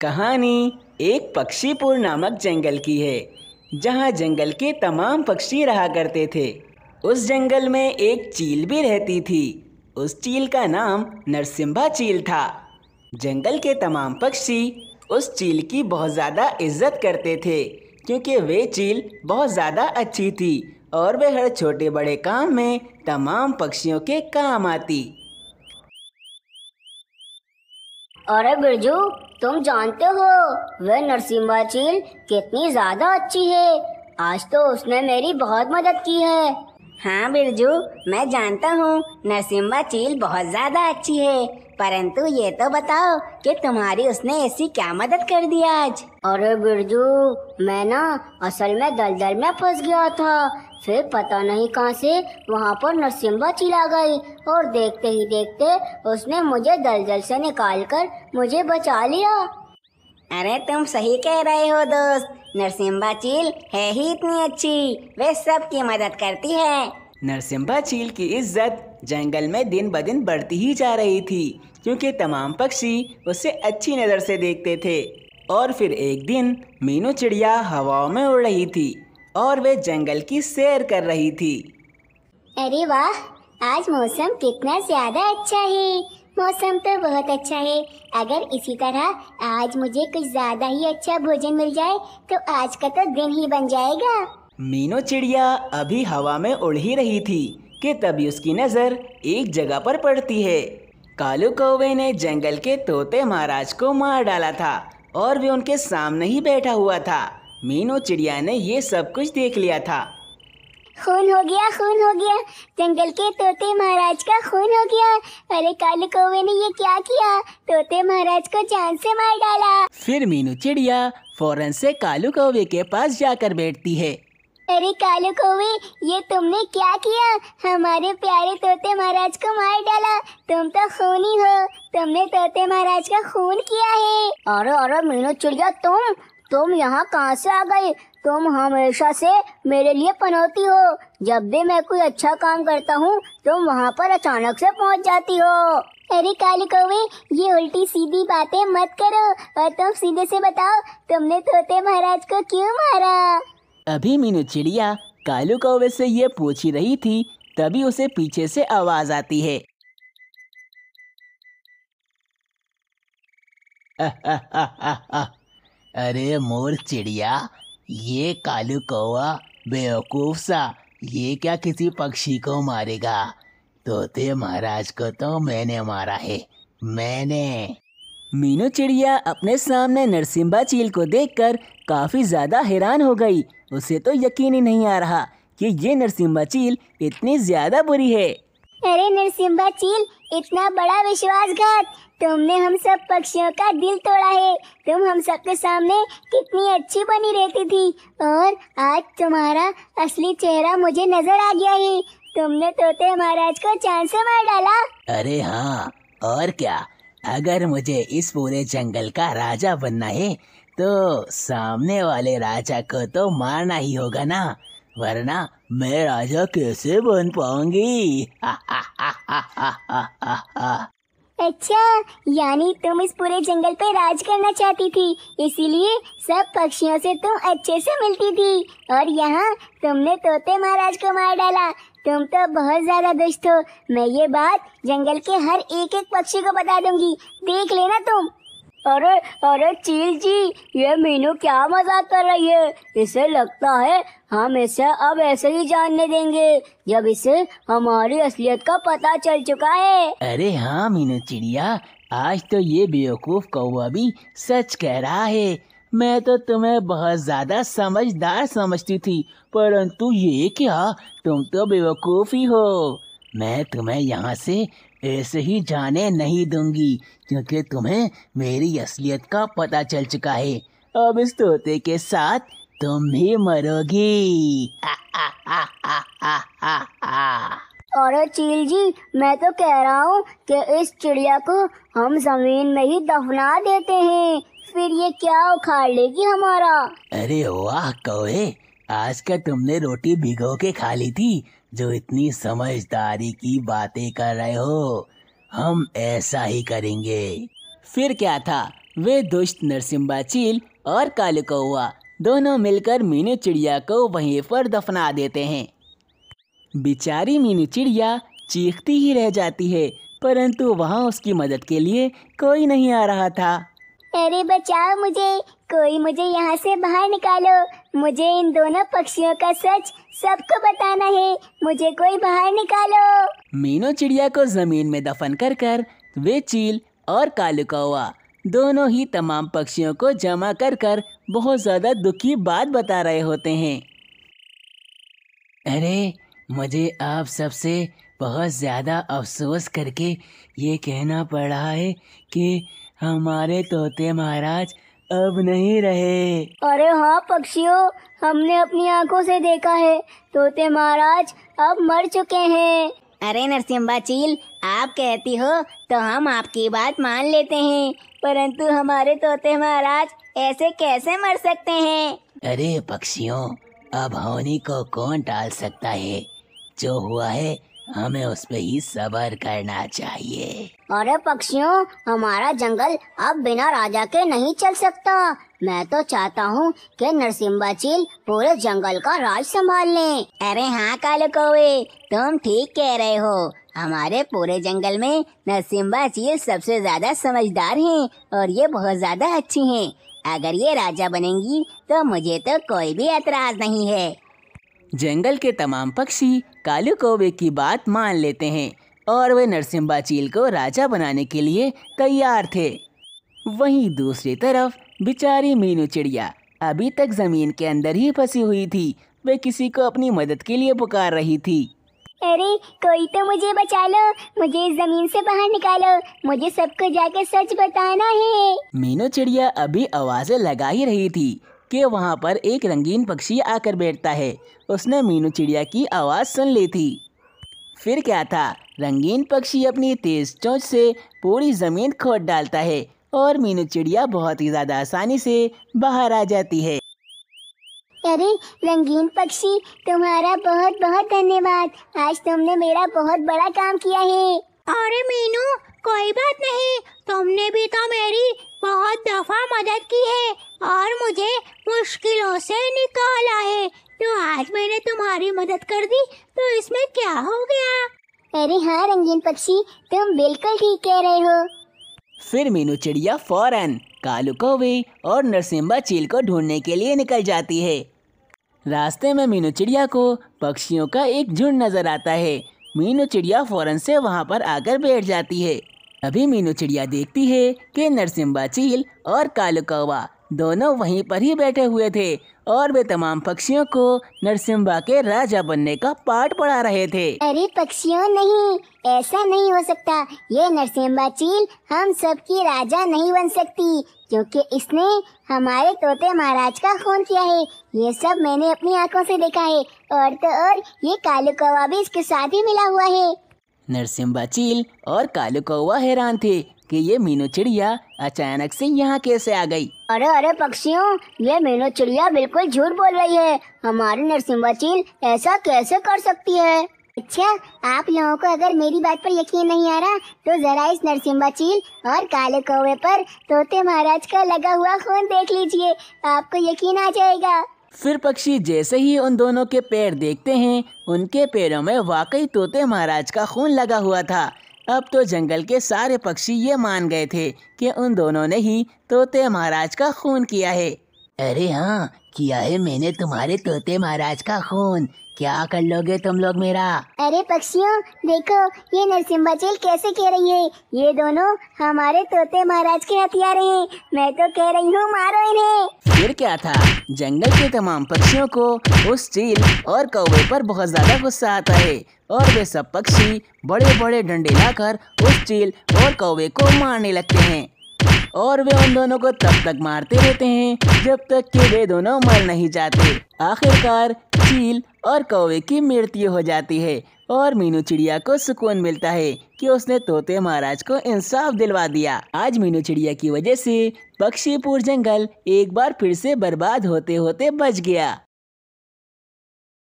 कहानी एक पक्षीपुर नामक जंगल की है जहाँ जंगल के तमाम पक्षी रहा करते थे उस जंगल में एक चील भी रहती थी उस चील का नाम नरसिम्हा चील था जंगल के तमाम पक्षी उस चील की बहुत ज़्यादा इज्जत करते थे क्योंकि वे चील बहुत ज़्यादा अच्छी थी और वे हर छोटे बड़े काम में तमाम पक्षियों के काम आती अरे बिरजू तुम जानते हो वह नरसिम्हा चील कितनी ज्यादा अच्छी है आज तो उसने मेरी बहुत मदद की है हाँ बिरजू मैं जानता हूँ नरसिम्हा चील बहुत ज्यादा अच्छी है परंतु ये तो बताओ कि तुम्हारी उसने ऐसी क्या मदद कर दी आज अरे बिरजू मैं ना असल में दलदल में फंस गया था फिर पता नहीं कहाँ से वहाँ पर नरसिम्हा चिल्ला गई और देखते ही देखते उसने मुझे दलदल से निकाल कर मुझे बचा लिया अरे तुम सही कह रहे हो दोस्त नरसिम्हा चील है ही इतनी अच्छी वे सबकी मदद करती है नरसिम्हा चील की इज्जत जंगल में दिन ब दिन बढ़ती ही जा रही थी क्योंकि तमाम पक्षी उसे अच्छी नज़र से देखते थे और फिर एक दिन मीनू चिड़िया हवाओं में उड़ रही थी और वे जंगल की सैर कर रही थी अरे वाह आज मौसम कितना ज्यादा अच्छा है मौसम तो बहुत अच्छा है अगर इसी तरह आज मुझे कुछ ज्यादा ही अच्छा भोजन मिल जाए तो आज का तो दिन ही बन जाएगा मीनो चिड़िया अभी हवा में उड़ ही रही थी कि तभी उसकी नजर एक जगह पर पड़ती है कालू कौवे ने जंगल के तोते महाराज को मार डाला था और वे उनके सामने ही बैठा हुआ था मीनू चिड़िया ने ये सब कुछ देख लिया था खून हो गया खून हो गया जंगल के तोते महाराज का खून हो गया अरे काले कौवे ने ये क्या किया तोते महाराज को जान से मार डाला फिर मीनू चिड़िया फौरन से कालू कौवे के पास जाकर बैठती है अरे कालू कौवे ये तुमने क्या किया हमारे प्यारे तोते महाराज को मार डाला तुम तो खूनी हो तुमने तोते महाराज का खून किया है अरे अरे मीनू चिड़िया तुम तुम यहाँ कहाँ से आ गई तुम हमेशा से मेरे लिए पनौती हो जब भी मैं कोई अच्छा काम करता हूँ तुम वहाँ पर अचानक से पहुँच जाती हो अरे काली कौवे ये उल्टी सीधी बातें मत करो और तुम सीधे से बताओ तुमने तोते महाराज को क्यों मारा अभी मीनू चिड़िया कालू कौवे से ये पूछ ही रही थी तभी उसे पीछे से आवाज आती है आ, आ, आ, आ, आ, आ, आ. अरे मोर चिड़िया ये कालू कौवा बेवकूफ सा ये क्या किसी पक्षी को मारेगा तोते महाराज को तो मैंने मारा है मैंने मीनू चिड़िया अपने सामने नरसिम्बा चील को देखकर काफ़ी ज़्यादा हैरान हो गई उसे तो यकीन ही नहीं आ रहा कि ये नरसिम्बा चील इतनी ज़्यादा बुरी है अरे नरसिम्बा चील इतना बड़ा विश्वासघात तुमने हम सब पक्षियों का दिल तोड़ा है तुम हम सबके सामने कितनी अच्छी बनी रहती थी और आज तुम्हारा असली चेहरा मुझे नजर आ गया है तुमने तोते महाराज को चांद से मार डाला अरे हाँ और क्या अगर मुझे इस पूरे जंगल का राजा बनना है तो सामने वाले राजा को तो मारना ही होगा ना वरना मैं राजा कैसे बन पाऊंगी अच्छा यानी तुम इस पूरे जंगल पे राज करना चाहती थी इसीलिए सब पक्षियों से तुम अच्छे से मिलती थी और यहाँ तुमने तोते महाराज को मार डाला तुम तो बहुत ज्यादा दुष्ट हो मैं ये बात जंगल के हर एक एक पक्षी को बता दूंगी देख लेना तुम अरे अरे चील जी ये मीनू क्या मजाक कर रही है इसे लगता है हम इसे अब ऐसे ही जानने देंगे जब इसे हमारी असलियत का पता चल चुका है अरे हाँ मीनू चिड़िया आज तो ये बेवकूफ कौवा भी सच कह रहा है मैं तो तुम्हें बहुत ज्यादा समझदार समझती थी परंतु ये क्या तुम तो बेवकूफ ही हो मैं तुम्हें यहाँ से ऐसे ही जाने नहीं दूंगी क्योंकि तुम्हें मेरी असलियत का पता चल चुका है अब इस तोते के साथ तुम भी मरोगी और अरे चील जी मैं तो कह रहा हूँ कि इस चिड़िया को हम जमीन में ही दफना देते हैं फिर ये क्या उखाड़ लेगी हमारा अरे वाह कौ आज का तुमने रोटी भिगो के खा ली थी जो इतनी समझदारी की बातें कर रहे हो हम ऐसा ही करेंगे फिर क्या था वे दुष्ट नरसिम्बा चील और कालू कौआ दोनों मिलकर मीनू चिड़िया को वहीं पर दफना देते हैं बिचारी मीनू चिड़िया चीखती ही रह जाती है परंतु वहाँ उसकी मदद के लिए कोई नहीं आ रहा था अरे बचाओ मुझे कोई मुझे यहाँ से बाहर निकालो मुझे इन दोनों पक्षियों का सच सबको बताना है मुझे कोई बाहर निकालो मीनू चिड़िया को जमीन में दफन कर कर वे चील और कालू कौवा दोनों ही तमाम पक्षियों को जमा कर कर बहुत ज्यादा दुखी बात बता रहे होते हैं अरे मुझे आप सबसे बहुत ज़्यादा अफसोस करके ये कहना पड़ रहा है कि हमारे तोते महाराज अब नहीं रहे अरे हाँ पक्षियों हमने अपनी आंखों से देखा है तोते महाराज अब मर चुके हैं अरे नरसिम्बा चील आप कहती हो तो हम आपकी बात मान लेते हैं परंतु हमारे तोते महाराज ऐसे कैसे मर सकते हैं अरे पक्षियों अब होनी को कौन टाल सकता है जो हुआ है हमें उस पर ही सबर करना चाहिए अरे पक्षियों हमारा जंगल अब बिना राजा के नहीं चल सकता मैं तो चाहता हूँ कि नरसिम्बा चील पूरे जंगल का राज संभाल ले अरे हाँ काले कौवे तुम ठीक कह रहे हो हमारे पूरे जंगल में नरसिम्बा चील सबसे ज्यादा समझदार हैं और ये बहुत ज्यादा अच्छी हैं। अगर ये राजा बनेंगी तो मुझे तो कोई भी एतराज नहीं है जंगल के तमाम पक्षी कालू कौवे की बात मान लेते हैं और वे नरसिम्बा चील को राजा बनाने के लिए तैयार थे वहीं दूसरी तरफ बिचारी मीनू चिड़िया अभी तक जमीन के अंदर ही फंसी हुई थी वे किसी को अपनी मदद के लिए पुकार रही थी अरे कोई तो मुझे बचा लो मुझे इस जमीन से बाहर निकालो मुझे सबको जाके सच बताना है मीनू चिड़िया अभी आवाजें लगा ही रही थी कि वहाँ पर एक रंगीन पक्षी आकर बैठता है उसने मीनू चिड़िया की आवाज़ सुन ली थी फिर क्या था रंगीन पक्षी अपनी तेज़ चोंच से पूरी ज़मीन खोद डालता है और मीनू चिड़िया बहुत ही ज़्यादा आसानी से बाहर आ जाती है अरे रंगीन पक्षी तुम्हारा बहुत बहुत धन्यवाद आज तुमने मेरा बहुत बड़ा काम किया है अरे मीनू कोई बात नहीं तुमने भी तो मेरी बहुत दफा मदद की है और मुझे मुश्किलों से निकाला है तो आज मैंने तुम्हारी मदद कर दी तो इसमें क्या हो गया अरे हाँ रंगीन पक्षी तुम बिल्कुल ठीक कह रहे हो फिर मीनू चिड़िया फौरन कालू कौवे और नरसिम्बा चील को ढूंढने के लिए निकल जाती है रास्ते में मीनू चिड़िया को पक्षियों का एक झुंड नजर आता है मीनू चिड़िया फौरन से वहाँ पर आकर बैठ जाती है अभी मीनू चिड़िया देखती है कि नरसिम्बा चील और कालू कौवा दोनों वहीं पर ही बैठे हुए थे और वे तमाम पक्षियों को नरसिम्बा के राजा बनने का पाठ पढ़ा रहे थे अरे पक्षियों नहीं ऐसा नहीं हो सकता ये नरसिम्बा चील हम सबकी राजा नहीं बन सकती क्योंकि इसने हमारे तोते महाराज का खून किया है ये सब मैंने अपनी आंखों से देखा है और तो और ये कालू कौवा भी इसके साथ ही मिला हुआ है नरसिम्बा चील और कालू कौवा हैरान थे कि ये मीनू चिड़िया अचानक से यहाँ कैसे आ गई अरे अरे पक्षियों ये मीनू चिड़िया बिल्कुल झूठ बोल रही है हमारी नरसिम्बा चील ऐसा कैसे कर सकती है अच्छा आप लोगों को अगर मेरी बात पर यकीन नहीं आ रहा तो जरा इस नरसिम्बा चील और काले कौवे पर तोते महाराज का लगा हुआ खून देख लीजिए आपको यकीन आ जाएगा फिर पक्षी जैसे ही उन दोनों के पैर देखते हैं उनके पैरों में वाकई तोते महाराज का खून लगा हुआ था अब तो जंगल के सारे पक्षी ये मान गए थे कि उन दोनों ने ही तोते महाराज का खून किया है अरे हाँ किया है मैंने तुम्हारे तोते महाराज का खून क्या कर लोगे तुम लोग मेरा अरे पक्षियों देखो ये नरसिम्हा चेल कैसे कह रही है ये दोनों हमारे तोते महाराज के हथियार हैं मैं तो कह रही हूँ मारो इन्हें फिर क्या था जंगल के तमाम पक्षियों को उस चील और कौवे पर बहुत ज्यादा गुस्सा आता है और वे सब पक्षी बड़े बड़े डंडे लाकर उस चील और कौवे को मारने लगते हैं और वे उन दोनों को तब तक मारते रहते हैं जब तक कि वे दोनों मर नहीं जाते आखिरकार चील और कौवे की मृत्यु हो जाती है और मीनू चिड़िया को सुकून मिलता है कि उसने तोते महाराज को इंसाफ दिलवा दिया आज मीनू चिड़िया की वजह से पक्षीपुर जंगल एक बार फिर से बर्बाद होते होते बच गया